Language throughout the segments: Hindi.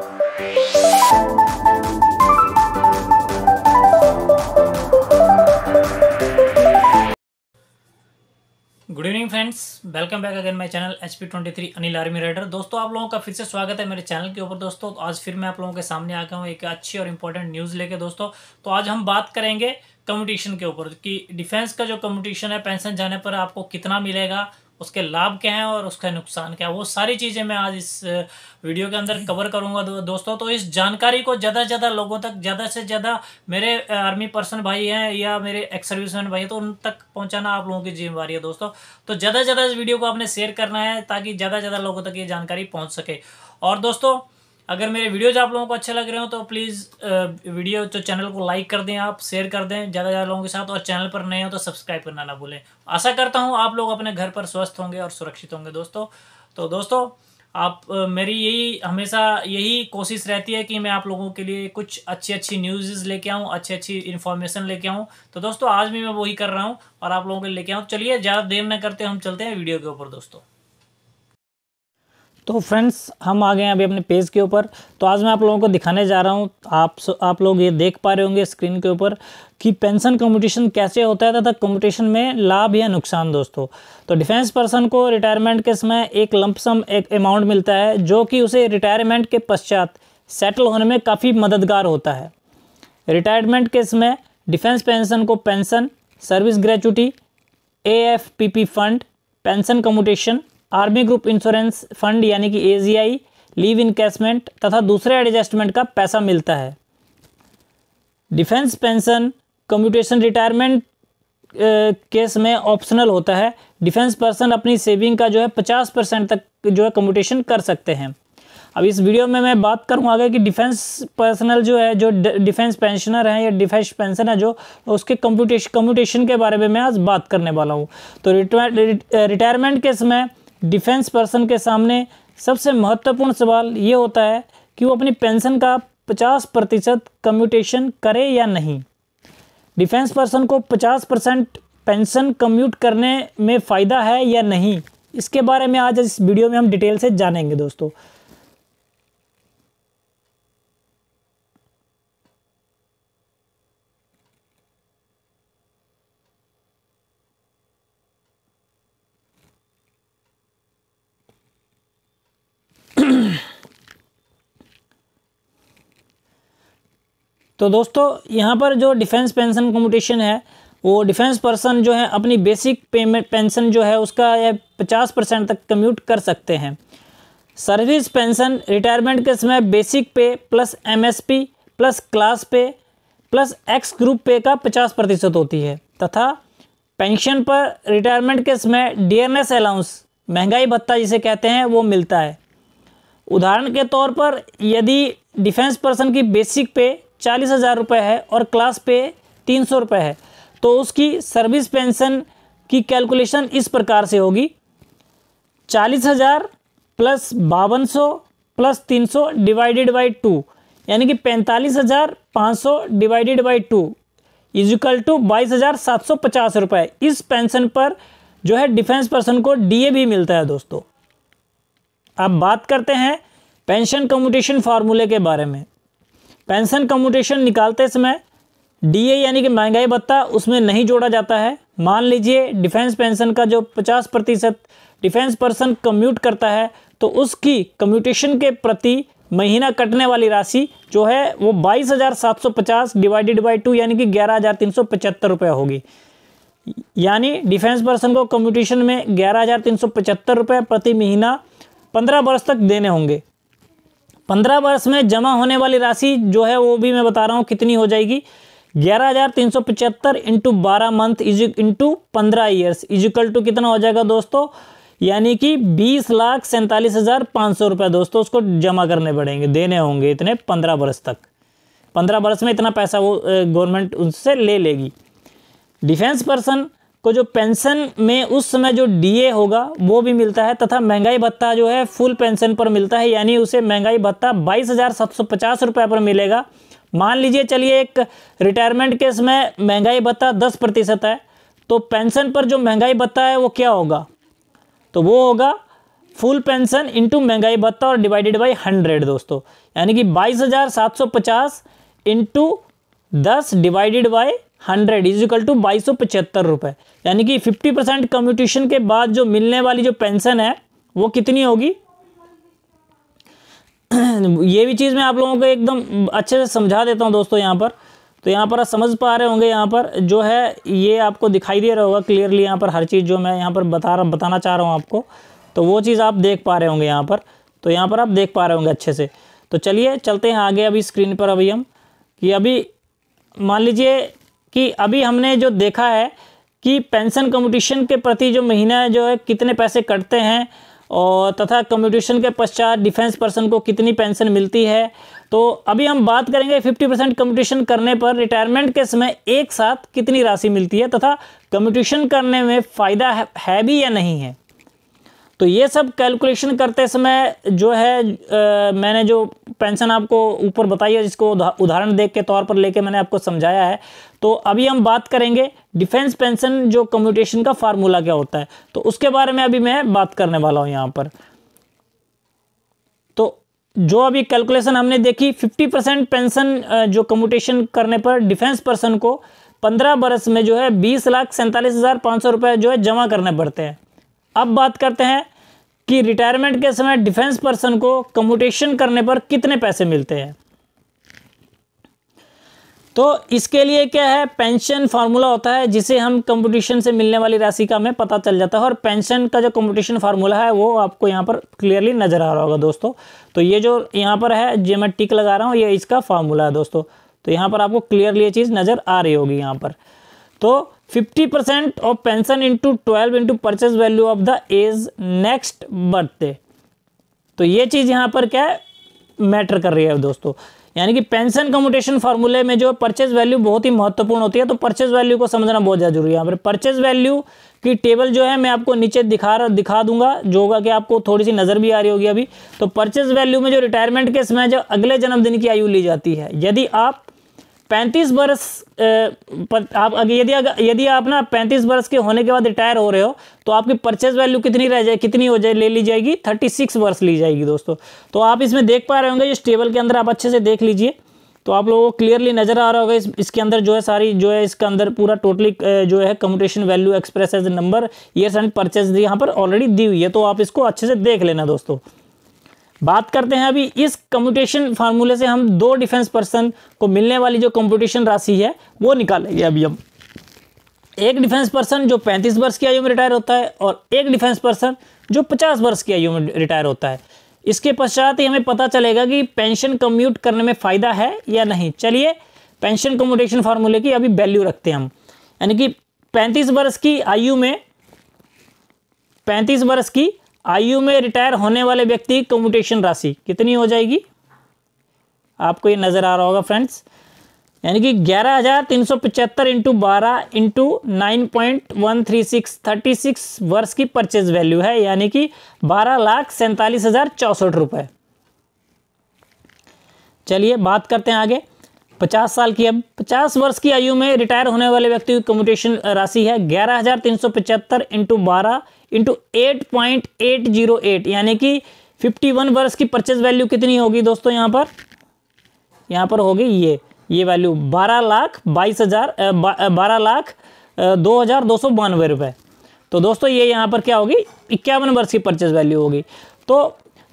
good evening friends welcome back again my channel H P twenty three Anil army rider दोस्तों आप लोगों का फिर से स्वागत है मेरे चैनल के ऊपर दोस्तों तो आज फिर मैं आप लोगों के सामने आ गया हूँ एक अच्छी और इम्पोर्टेंट न्यूज़ लेके दोस्तों तो आज हम बात करेंगे कम्पटीशन के ऊपर कि डिफेंस का जो कम्पटीशन है पेंशन जाने पर आपको कितना मिलेगा उसके लाभ क्या हैं और उसका नुकसान क्या है वो सारी चीज़ें मैं आज इस वीडियो के अंदर कवर करूंगा दो, दोस्तों तो इस जानकारी को ज़्यादा से ज़्यादा लोगों तक ज़्यादा से ज़्यादा मेरे आर्मी पर्सन भाई हैं या मेरे एक्स सर्विसमैन भाई हैं तो उन तक पहुँचाना आप लोगों की जिम्मेवारी है दोस्तों तो ज़्यादा से ज़्यादा इस वीडियो को आपने शेयर करना है ताकि ज़्यादा से ज़्यादा लोगों तक ये जानकारी पहुँच सके और दोस्तों अगर मेरे वीडियोज आप लोगों को अच्छे लग रहे हो तो प्लीज़ वीडियो तो चैनल को लाइक कर दें आप शेयर कर दें ज़्यादा ज़्यादा लोगों के साथ और चैनल पर नए हो तो सब्सक्राइब करना ना भूलें आशा करता हूँ आप लोग अपने घर पर स्वस्थ होंगे और सुरक्षित होंगे दोस्तों तो दोस्तों आप मेरी यही हमेशा यही कोशिश रहती है कि मैं आप लोगों के लिए कुछ अच्छी अच्छी न्यूज़ लेके आऊँ अच्छी अच्छी इन्फॉर्मेशन लेके आऊँ तो दोस्तों आज भी मैं वही कर रहा हूँ और आप लोगों के लेके आऊँ चलिए ज़्यादा देर न करते हम चलते हैं वीडियो के ऊपर दोस्तों तो फ्रेंड्स हम आ गए हैं अभी अपने पेज के ऊपर तो आज मैं आप लोगों को दिखाने जा रहा हूँ आप आप लोग ये देख पा रहे होंगे स्क्रीन के ऊपर कि पेंशन कम्पिटिशन कैसे होता है तथा कम्पिटिशन में लाभ या नुकसान दोस्तों तो डिफेंस पर्सन को रिटायरमेंट के समय एक लंपसम एक अमाउंट मिलता है जो कि उसे रिटायरमेंट के पश्चात सेटल होने में काफ़ी मददगार होता है रिटायरमेंट के समय डिफेंस पेंशन को pension service gratuity a fund pension commutation army group insurance fund यानी कि एजीआई लीव इनकेसमेंट तथा दूसरे एडजस्टमेंट का पैसा मिलता है defence pension commutation retirement case में ऑप्शनल होता है डिफेंस पर्सन अपनी सेविंग का जो है पचास परसेंट तक जो है कम्यूटेशन कर सकते हैं अब इस वीडियो में मैं बात करूँ आगे कि डिफेंस पर्सनल जो है जो डिफेंस पेंशनर हैं या डिफेंस पेंशन है जो उसके कम्प्यूटेशन कम्यूटेशन के बारे में मैं आज बात करने वाला हूँ तो रिटायरमेंट के समय डिफेंस पर्सन के सामने सबसे महत्वपूर्ण सवाल ये होता है कि वो अपनी पेंशन का 50 प्रतिशत कम्यूटेशन करे या नहीं डिफेंस पर्सन को 50 परसेंट पेंशन कम्यूट करने में फ़ायदा है या नहीं इसके बारे में आज इस वीडियो में हम डिटेल से जानेंगे दोस्तों तो दोस्तों यहाँ पर जो डिफेंस पेंशन कम्पटिशन है वो डिफेंस पर्सन जो है अपनी बेसिक पेमेंट पेंशन जो है उसका पचास परसेंट तक कम्यूट कर सकते हैं सर्विस पेंशन रिटायरमेंट के समय basic pay plus MSP plus class pay plus X group pay का पचास प्रतिशत होती है तथा पेंशन पर रिटायरमेंट के समय डीएनएस अलाउंस महंगाई भत्ता जिसे कहते हैं वो मिलता है उदाहरण के तौर पर यदि डिफेंस पर्सन की बेसिक पे चालीस हज़ार रुपये है और क्लास पे तीन सौ रुपये है तो उसकी सर्विस पेंशन की कैलकुलेशन इस प्रकार से होगी चालीस हज़ार प्लस बावन सौ प्लस तीन सौ डिवाइडेड बाई टू यानी कि पैंतालीस हज़ार पाँच सौ divided by two is equal to बाईस हज़ार सात सौ पचास रुपये इस पेंशन पर जो है डिफेंस पर्सन को डीए भी मिलता है दोस्तों अब बात करते हैं पेंशन कम्यूटेशन फार्मूले के बारे में पेंशन कम्यूटेशन निकालते समय डीए यानी कि महंगाई भत्ता उसमें नहीं जोड़ा जाता है मान लीजिए डिफेंस पेंशन का जो 50 प्रतिशत डिफेंस पर्सन कम्यूट करता है तो उसकी कम्यूटेशन के प्रति महीना कटने वाली राशि जो है वो बाईस हज़ार सात सौ पचास डिवाइडेड बाई टू यानी कि ग्यारह हज़ार तीन सौ पचहत्तर रुपये होगी यानी डिफेंस पर्सन को कम्यूटेशन में ग्यारह हज़ार तीन सौ पचहत्तर रुपये प्रति महीना पंद्रह वर्ष तक देने होंगे पंद्रह वर्ष में जमा होने वाली राशि जो है वो भी मैं बता रहा हूँ कितनी हो जाएगी ग्यारह हज़ार तीन सौ पचहत्तर इंटू बारह मंथ इज इंटू पंद्रह ईयर्स इजिकल टू कितना हो जाएगा दोस्तों यानी कि बीस लाख सैंतालीस हज़ार पाँच सौ रुपये दोस्तों उसको जमा करने पड़ेंगे देने होंगे इतने पंद्रह वर्ष तक पंद्रह वर्ष में इतना पैसा वो गवर्नमेंट उनसे ले लेगी डिफेंस पर्सन को जो पेंशन में उस समय जो डीए होगा वो भी मिलता है तथा महंगाई भत्ता जो है फुल पेंशन पर मिलता है यानी उसे महंगाई भत्ता बाईस हज़ार सात सौ पचास रुपये पर मिलेगा मान लीजिए चलिए एक रिटायरमेंट के समय महंगाई भत्ता दस प्रतिशत है तो पेंशन पर जो महंगाई भत्ता है वो क्या होगा तो वो होगा फुल पेंशन इंटू महंगाई भत्ता और डिवाइडेड बाई हंड्रेड दोस्तों यानी कि बाईस हज़ार सात सौ पचास इंटू दस divided by hundred is equal to बाईस सौ पचहत्तर रुपये यानी कि फिफ्टी परसेंट कम्यूटेशन के बाद जो मिलने वाली जो पेंशन है वो कितनी होगी ये भी चीज़ मैं आप लोगों को एकदम अच्छे से समझा देता हूँ दोस्तों यहाँ पर तो यहाँ पर आप समझ पा रहे होंगे यहाँ पर जो है ये आपको दिखाई दे रहा होगा क्लियरली यहाँ पर हर चीज़ जो मैं यहाँ पर बता रहा बताना चाह रहा हूँ आपको तो वो चीज़ आप देख पा रहे होंगे यहाँ पर तो यहाँ पर आप देख पा रहे होंगे अच्छे से तो चलिए चलते हैं आगे अभी स्क्रीन पर अभी हम कि अभी मान लीजिए कि अभी हमने जो देखा है कि पेंशन कम्पटिशन के प्रति जो महीना जो है कितने पैसे कटते हैं और तथा कम्पटिशन के पश्चात डिफेंस पर्सन को कितनी पेंशन मिलती है तो अभी हम बात करेंगे 50 परसेंट कम्पटिशन करने पर रिटायरमेंट के समय एक साथ कितनी राशि मिलती है तथा कम्पटिशन करने में फ़ायदा है, है भी या नहीं है तो ये सब कैलकुलेशन करते समय जो है आ, मैंने जो पेंशन आपको ऊपर बताई है जिसको उदाहरण देख के तौर पर लेके मैंने आपको समझाया है तो अभी हम बात करेंगे डिफेंस पेंशन जो कम्यूटेशन का फार्मूला क्या होता है तो उसके बारे में अभी मैं बात करने वाला हूँ यहाँ पर तो जो अभी कैलकुलेशन हमने देखी 50 परसेंट पेंशन जो कम्यूटेशन करने पर डिफेंस पर्सन को पंद्रह बरस में जो है बीस लाख सैंतालीस हज़ार पाँच सौ रुपये जो है जमा करने पड़ते हैं अब बात करते हैं कि रिटायरमेंट के समय डिफेंस पर्सन को कम्यूटेशन करने पर कितने पैसे मिलते हैं तो इसके लिए क्या है पेंशन फार्मूला होता है जिसे हम कंपटीशन से मिलने वाली राशि का हमें पता चल जाता है और पेंशन का जो कंपटीशन फार्मूला है वो आपको यहाँ पर क्लियरली नजर आ रहा होगा दोस्तों तो ये जो यहाँ पर है जो मैं टिक लगा रहा हूँ ये इसका फार्मूला है दोस्तों तो यहाँ पर आपको क्लियरली ये चीज़ नज़र आ रही होगी यहाँ पर तो fifty percent of pension into twelve into purchase value of the age next birthday तो ये चीज़ यहां पर क्या मैटर कर रही है दोस्तों यानी कि पेंशन कम्यूटेशन फॉर्मूले में जो परचेज वैल्यू बहुत ही महत्वपूर्ण होती है तो परचेज वैल्यू को समझना बहुत ज़्यादा जरूरी है यहाँ पर परचेज वैल्यू की टेबल जो है मैं आपको नीचे दिखा रहा दिखा दूंगा जो होगा कि आपको थोड़ी सी नज़र भी आ रही होगी अभी तो परचेज वैल्यू में जो रिटायरमेंट के समय जो अगले जन्मदिन की आयु ली जाती है यदि आप पैंतीस वर्ष आप अगर यदि यदि आप ना पैंतीस वर्ष के होने के बाद रिटायर हो रहे हो तो आपकी परचेज वैल्यू कितनी रह जाए कितनी हो जाए ले ली जाएगी थर्टी सिक्स वर्ष ली जाएगी दोस्तों तो आप इसमें देख पा रहे होंगे इस टेबल के अंदर आप अच्छे से देख लीजिए तो आप लोगों को क्लियरली नजर आ रहा होगा इस इसके अंदर जो है सारी जो है इसके अंदर पूरा टोटली जो है commutation value express as number years and purchase यहाँ पर ऑलरेडी दी हुई है तो आप इसको अच्छे से देख लेना दोस्तों बात करते हैं अभी इस कम्यूटेशन फार्मूले से हम दो डिफेंस पर्सन को मिलने वाली जो कम्पटिशन राशि है वो निकालेंगे अभी हम एक डिफेंस पर्सन जो 35 वर्ष की आयु में रिटायर होता है और एक डिफेंस पर्सन जो 50 वर्ष की आयु में रिटायर होता है इसके पश्चात ही हमें पता चलेगा कि पेंशन कम्यूट करने में फ़ायदा है या नहीं चलिए पेंशन कम्यूटेशन फार्मूले की अभी वैल्यू रखते हैं हम यानी कि पैंतीस वर्ष की आयु में पैंतीस वर्ष की आयु में रिटायर होने वाले व्यक्ति कम्यूटेशन राशि कितनी हो जाएगी आपको ये नज़र आ रहा होगा फ्रेंड्स यानी कि ग्यारह हज़ार तीन सौ पचहत्तर इंटू बारह into nine point one three six thirty six वर्ष की परचेज वैल्यू है यानी कि बारह लाख सैंतालीस हज़ार चौंसठ रुपये चलिए बात करते हैं आगे पचास साल की अब पचास वर्ष की आयु में रिटायर होने वाले व्यक्ति की कम्यूटेशन राशि है ग्यारह हज़ार तीन सौ पचहत्तर इंटू बारह into eight point eight zero eight यानी कि फिफ्टी वन वर्ष की परचेज वैल्यू कितनी होगी दोस्तों यहाँ पर यहाँ पर होगी ये ये वैल्यू बारह लाख बाईस हज़ार बारह लाख दो हज़ार दो सौ बानवे रुपए तो दोस्तों ये यहाँ पर क्या होगी इक्यावन वर्ष की परचेज वैल्यू होगी तो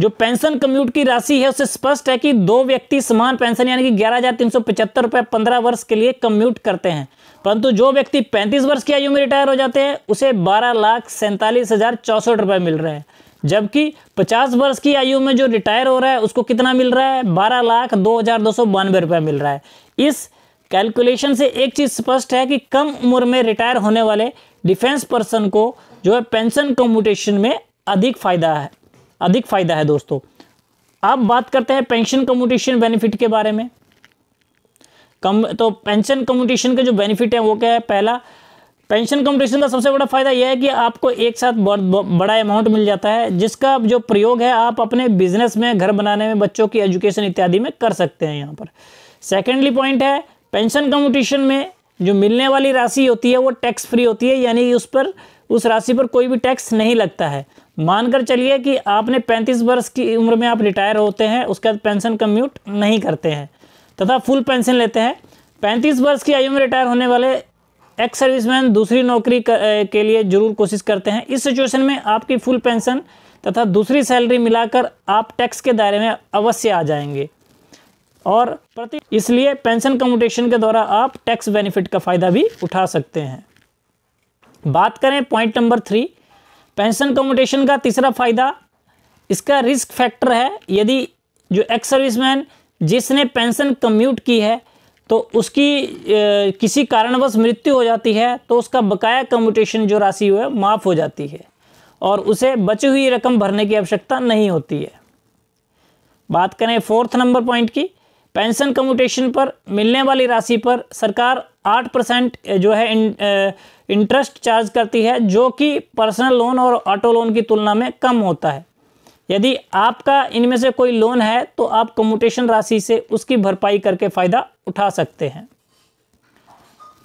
जो पेंशन कम्यूट की राशि है उससे स्पष्ट है कि दो व्यक्ति समान पेंशन यानी कि ग्यारह हजार तीन सौ पचहत्तर रुपए पंद्रह वर्ष के लिए कम्यूट करते हैं परंतु जो व्यक्ति पैंतीस वर्ष की आयु में रिटायर हो जाते हैं उसे बारह लाख सैंतालीस हजार चौसठ रुपए मिल रहे हैं जबकि पचास वर्ष की आयु में जो रिटायर हो रहा है उसको कितना मिल रहा है बारह लाख दो हज़ार दो सौ बानवे रुपये मिल रहा है इस कैलकुलेशन से एक चीज़ स्पष्ट है कि कम उम्र में रिटायर होने वाले डिफेंस पर्सन को जो है पेंशन कम्यूटेशन में अधिक फायदा है अधिक फायदा है दोस्तों अब बात करते हैं पेंशन कम्यूटेशन बेनिफिट के बारे में कम तो पेंशन कम्यूटेशन के जो बेनिफिट है वो क्या है पहला पेंशन कम्यूटेशन का सबसे बड़ा फायदा यह है कि आपको एक साथ बड़ा अमाउंट मिल जाता है जिसका जो प्रयोग है आप अपने बिजनेस में घर बनाने में बच्चों की एजुकेशन इत्यादि में कर सकते हैं यहाँ पर सेकेंडली पॉइंट है पेंशन कम्यूटेशन में जो मिलने वाली राशि होती है वो टैक्स फ्री होती है यानी उस पर उस राशि पर कोई भी टैक्स नहीं लगता है मानकर चलिए कि आपने 35 वर्ष की उम्र में आप रिटायर होते हैं उसके बाद पेंशन कम्यूट नहीं करते हैं तथा फुल पेंशन लेते हैं 35 वर्ष की आयु में रिटायर होने वाले एक्स सर्विसमैन दूसरी नौकरी के लिए जरूर कोशिश करते हैं इस सिचुएशन में आपकी फुल पेंशन तथा दूसरी सैलरी मिलाकर आप टैक्स के दायरे में अवश्य आ जाएंगे और प्रति इसलिए पेंशन कम्यूटेशन के द्वारा आप टैक्स बेनिफिट का फ़ायदा भी उठा सकते हैं बात करें point number three pension commutation का तीसरा फ़ायदा इसका रिस्क फैक्टर है यदि जो एक्स सर्विसमैन जिसने पेंशन कम्यूट की है तो उसकी ए, किसी कारणवश मृत्यु हो जाती है तो उसका बकाया कम्यूटेशन जो राशि हुआ माफ़ हो जाती है और उसे बची हुई रकम भरने की आवश्यकता नहीं होती है बात करें फोर्थ नंबर पॉइंट की पेंशन कम्यूटेशन पर मिलने वाली राशि पर सरकार आठ परसेंट जो है इंटरेस्ट चार्ज करती है जो कि पर्सनल लोन और ऑटो लोन की तुलना में कम होता है यदि आपका इनमें से कोई लोन है तो आप कम्यूटेशन राशि से उसकी भरपाई करके फ़ायदा उठा सकते हैं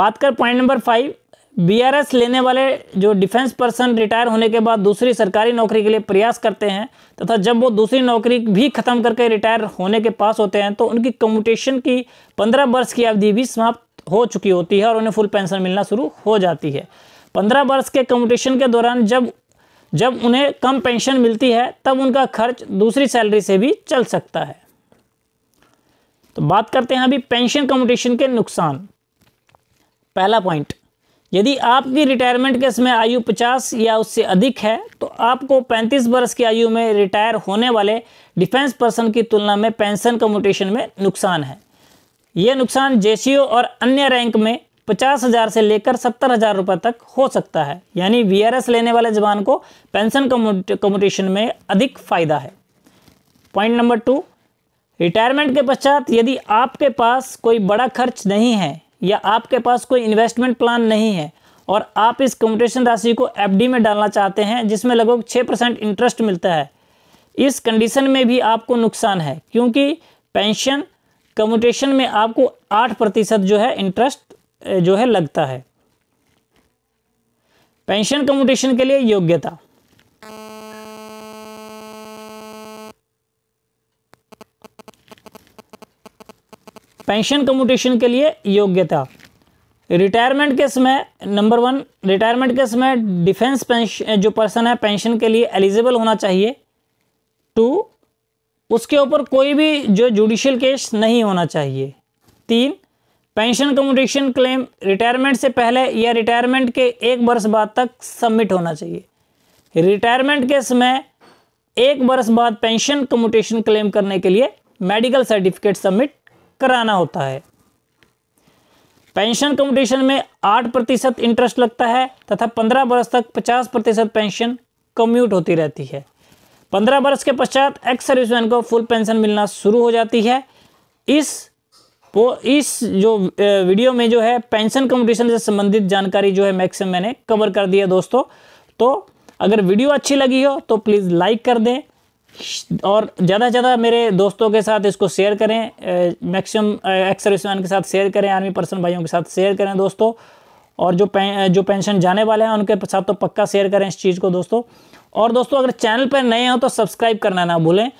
बात कर पॉइंट नंबर फाइव बीआरएस लेने वाले जो डिफेंस पर्सन रिटायर होने के बाद दूसरी सरकारी नौकरी के लिए प्रयास करते हैं तथा जब वो दूसरी नौकरी भी खत्म करके रिटायर होने के पास होते हैं तो उनकी कम्यूटेशन की पंद्रह वर्ष की अवधि भी समाप्त हो चुकी होती है और उन्हें फुल पेंशन मिलना शुरू हो जाती है पंद्रह वर्ष के कम्यूटेशन के दौरान जब जब उन्हें कम पेंशन मिलती है तब उनका खर्च दूसरी सैलरी से भी चल सकता है तो बात करते हैं अभी पेंशन कम्यूटेशन के नुकसान पहला पॉइंट यदि आपकी रिटायरमेंट के समय आयु 50 या उससे अधिक है तो आपको 35 वर्ष की आयु में रिटायर होने वाले डिफेंस पर्सन की तुलना में पेंशन कम्यूटेशन में नुकसान है यह नुकसान जे और अन्य रैंक में पचास हज़ार से लेकर सत्तर हज़ार रुपये तक हो सकता है यानी वीआरएस लेने वाले जवान को पेंशन कम्यूटेशन में अधिक फायदा है पॉइंट नंबर टू रिटायरमेंट के पश्चात यदि आपके पास कोई बड़ा खर्च नहीं है या आपके पास कोई इन्वेस्टमेंट प्लान नहीं है और आप इस कम्यूटेशन राशि को एफडी में डालना चाहते हैं जिसमें लगभग छः परसेंट इंटरेस्ट मिलता है इस कंडीशन में भी आपको नुकसान है क्योंकि पेंशन कम्यूटेशन में आपको आठ प्रतिशत जो है इंटरेस्ट जो है लगता है पेंशन कम्यूटेशन के लिए योग्यता पेंशन कम्यूटेशन के लिए योग्यता रिटायरमेंट के समय नंबर वन रिटायरमेंट के समय डिफेंस पेंशन जो पर्सन है पेंशन के लिए एलिजिबल होना चाहिए टू उसके ऊपर कोई भी जो जुडिशियल केस नहीं होना चाहिए तीन पेंशन कम्यूटेशन क्लेम रिटायरमेंट से पहले या रिटायरमेंट के एक वर्ष बाद तक सबमिट होना चाहिए रिटायरमेंट के समय एक वर्ष बाद पेंशन कम्यूटेशन क्लेम करने के लिए मेडिकल सर्टिफिकेट सबमिट कराना होता है पेंशन कम्पटिशन में आठ प्रतिशत इंटरेस्ट लगता है तथा पंद्रह वर्ष तक पचास प्रतिशत पेंशन कम्यूट होती रहती है पंद्रह वर्ष के पश्चात एक्स सर्विसमैन को फुल पेंशन मिलना शुरू हो जाती है इस वो इस जो वीडियो में जो है पेंशन कम्पटिशन से संबंधित जानकारी जो है मैक्सिमम मैंने कवर कर दिया दोस्तों तो अगर वीडियो अच्छी लगी हो तो प्लीज़ लाइक कर दें और ज़्यादा से ज़्यादा मेरे दोस्तों के साथ इसको शेयर करें मैक्सिमम एक्स सर्विसमैन के साथ शेयर करें आर्मी पर्सन भाइयों के साथ शेयर करें दोस्तों और जो पें जो पेंशन जाने वाले हैं उनके साथ तो पक्का शेयर करें इस चीज़ को दोस्तों और दोस्तों अगर चैनल पर नए हों तो सब्सक्राइब करना ना भूलें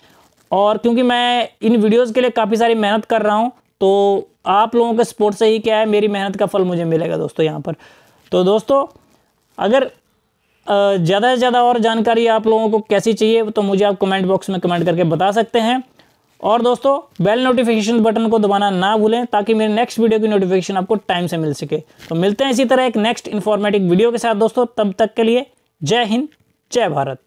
और क्योंकि मैं इन वीडियोज़ के लिए काफ़ी सारी मेहनत कर रहा हूँ तो आप लोगों के सपोर्ट से ही क्या है मेरी मेहनत का फल मुझे मिलेगा दोस्तों यहाँ पर तो दोस्तों अगर ज़्यादा से ज़्यादा और जानकारी आप लोगों को कैसी चाहिए तो मुझे आप कमेंट बॉक्स में कमेंट करके बता सकते हैं और दोस्तों बेल नोटिफिकेशन बटन को दबाना ना भूलें ताकि मेरे नेक्स्ट वीडियो की नोटिफिकेशन आपको टाइम से मिल सके तो मिलते हैं इसी तरह एक नेक्स्ट इन्फॉर्मेटिव वीडियो के साथ दोस्तों तब तक के लिए जय हिंद जय भारत